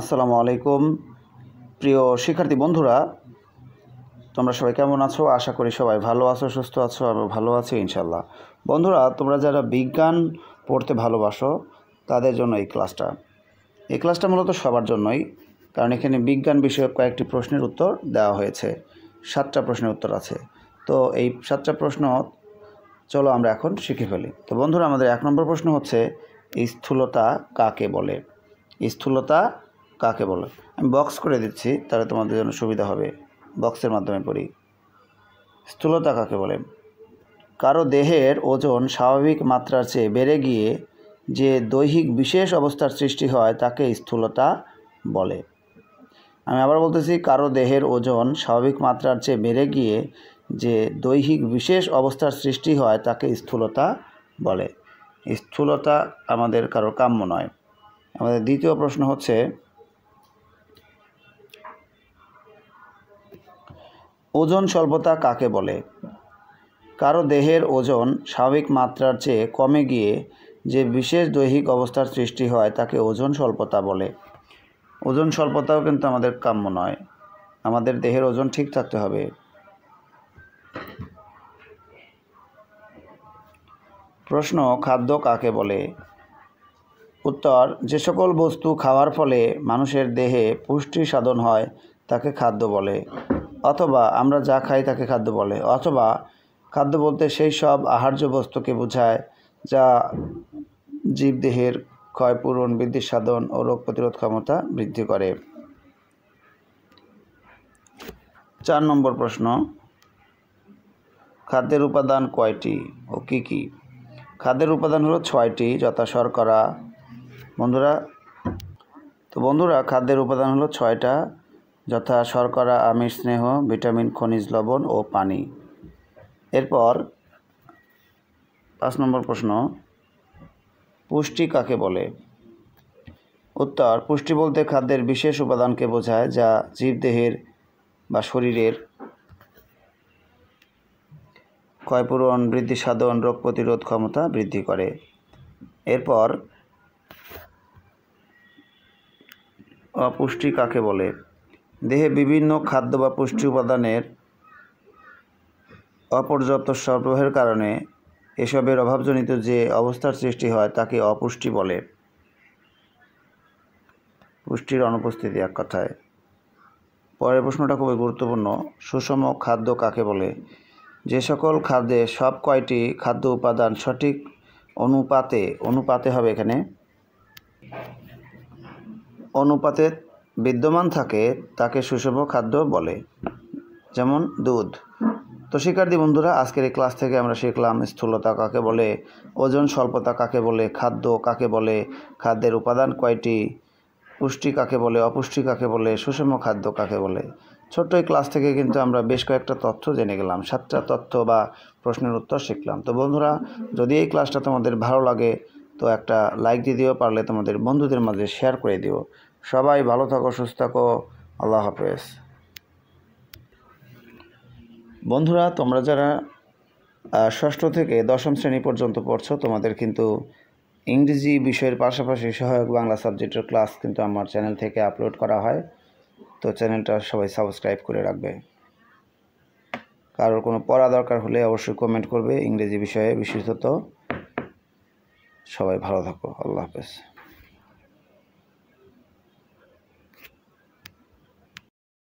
আসসালামু আলাইকুম প্রিয় শিক্ষার্থী বন্ধুরা তোমরা সবাই কেমন আছো আশা করি সবাই ভালো আছো সুস্থ আছো আমি ভালো আছি ইনশাল্লাহ বন্ধুরা তোমরা যারা বিজ্ঞান পড়তে ভালোবাসো তাদের জন্য এই ক্লাসটা এই ক্লাসটা মূলত সবার জন্যই কারণ এখানে বিজ্ঞান বিষয়ক কয়েকটি প্রশ্নের উত্তর দেওয়া হয়েছে সাতটা প্রশ্নের উত্তর আছে তো এই সাতটা প্রশ্ন চলো আমরা এখন শিখে ফেলি তো বন্ধুরা আমাদের এক নম্বর প্রশ্ন হচ্ছে স্থূলতা কাকে বলে স্থূলতা কাকে বলে আমি বক্স করে দিচ্ছি তাহলে তোমাদের জন্য সুবিধা হবে বক্সের মাধ্যমে পড়ি স্থূলতা কাকে বলে কারো দেহের ওজন স্বাভাবিক মাত্রার চেয়ে বেড়ে গিয়ে যে দৈহিক বিশেষ অবস্থার সৃষ্টি হয় তাকে স্থূলতা বলে আমি আবার বলতেছি কারো দেহের ওজন স্বাভাবিক মাত্রার চেয়ে বেড়ে গিয়ে যে দৈহিক বিশেষ অবস্থার সৃষ্টি হয় তাকে স্থূলতা বলে স্থূলতা আমাদের কারো কাম্য নয় আমাদের দ্বিতীয় প্রশ্ন হচ্ছে ওজন স্বল্পতা কাকে বলে কারো দেহের ওজন স্বাভাবিক মাত্রার চেয়ে কমে গিয়ে যে বিশেষ দৈহিক অবস্থার সৃষ্টি হয় তাকে ওজন স্বল্পতা বলে ওজন স্বল্পতাও কিন্তু আমাদের কাম্য নয় আমাদের দেহের ওজন ঠিক থাকতে হবে প্রশ্ন খাদ্য কাকে বলে উত্তর যে সকল বস্তু খাওয়ার ফলে মানুষের দেহে পুষ্টি সাধন হয় তাকে খাদ্য বলে অথবা আমরা যা খাই তাকে খাদ্য বলে অথবা খাদ্য বলতে সেই সব আহার্য বস্তুকে বোঝায় যা জীবদেহের ক্ষয়পূরণ বৃদ্ধি সাধন ও রোগ প্রতিরোধ ক্ষমতা বৃদ্ধি করে চার নম্বর প্রশ্ন খাদ্যের উপাদান কয়টি ও কি কি খাদ্যের উপাদান হলো ছয়টি যথা শর্করা বন্ধুরা তো বন্ধুরা খাদ্যের উপাদান হলো ছয়টা যথা শর্করা আমিষ স্নেহ ভিটামিন খনিজ লবণ ও পানি এরপর পাঁচ নম্বর প্রশ্ন পুষ্টি কাকে বলে উত্তর পুষ্টি বলতে খাদ্যের বিশেষ উপাদানকে বোঝায় যা জীবদেহের বা শরীরের ক্ষয়পূরণ বৃদ্ধি সাধন রোগ প্রতিরোধ ক্ষমতা বৃদ্ধি করে এরপর অপুষ্টি কাকে বলে দেহে বিভিন্ন খাদ্য বা পুষ্টি উপাদানের অপর্যাপ্ত সরবরাহের কারণে এসবের অভাবজনিত যে অবস্থার সৃষ্টি হয় তাকে অপুষ্টি বলে পুষ্টির অনুপস্থিতি এক কথায় পরের প্রশ্নটা খুবই গুরুত্বপূর্ণ সুষম খাদ্য কাকে বলে যে সকল খাদ্যে সব কয়টি খাদ্য উপাদান সঠিক অনুপাতে অনুপাতে হবে এখানে অনুপাতে বিদ্যমান থাকে তাকে সুষম খাদ্য বলে যেমন দুধ তো শিক্ষার্থী বন্ধুরা আজকের এই ক্লাস থেকে আমরা শিখলাম স্থূলতা কাকে বলে ওজন স্বল্পতা কাকে বলে খাদ্য কাকে বলে খাদ্যের উপাদান কয়টি পুষ্টি কাকে বলে অপুষ্টি কাকে বলে সুষম খাদ্য কাকে বলে ছোট্ট এই ক্লাস থেকে কিন্তু আমরা বেশ কয়েকটা তথ্য জেনে গেলাম সাতটা তথ্য বা প্রশ্নের উত্তর শিখলাম তো বন্ধুরা যদি এই ক্লাসটা তোমাদের ভালো লাগে তো একটা লাইক দিয়ে দিও পারলে তোমাদের বন্ধুদের মাঝে শেয়ার করে দিও সবাই ভালো থাকো সুস্থ থাকো আল্লাহ হাফেজ বন্ধুরা তোমরা যারা ষষ্ঠ থেকে দশম শ্রেণী পর্যন্ত পড়ছো তোমাদের কিন্তু ইংরেজি বিষয়ের পাশাপাশি সহায়ক বাংলা সাবজেক্টের ক্লাস কিন্তু আমার চ্যানেল থেকে আপলোড করা হয় তো চ্যানেলটা সবাই সাবস্ক্রাইব করে রাখবে কারোর কোনো পড়া দরকার হলে অবশ্যই কমেন্ট করবে ইংরেজি বিষয়ে বিশেষত সবাই ভালো থাকো আল্লাহ হাফেজ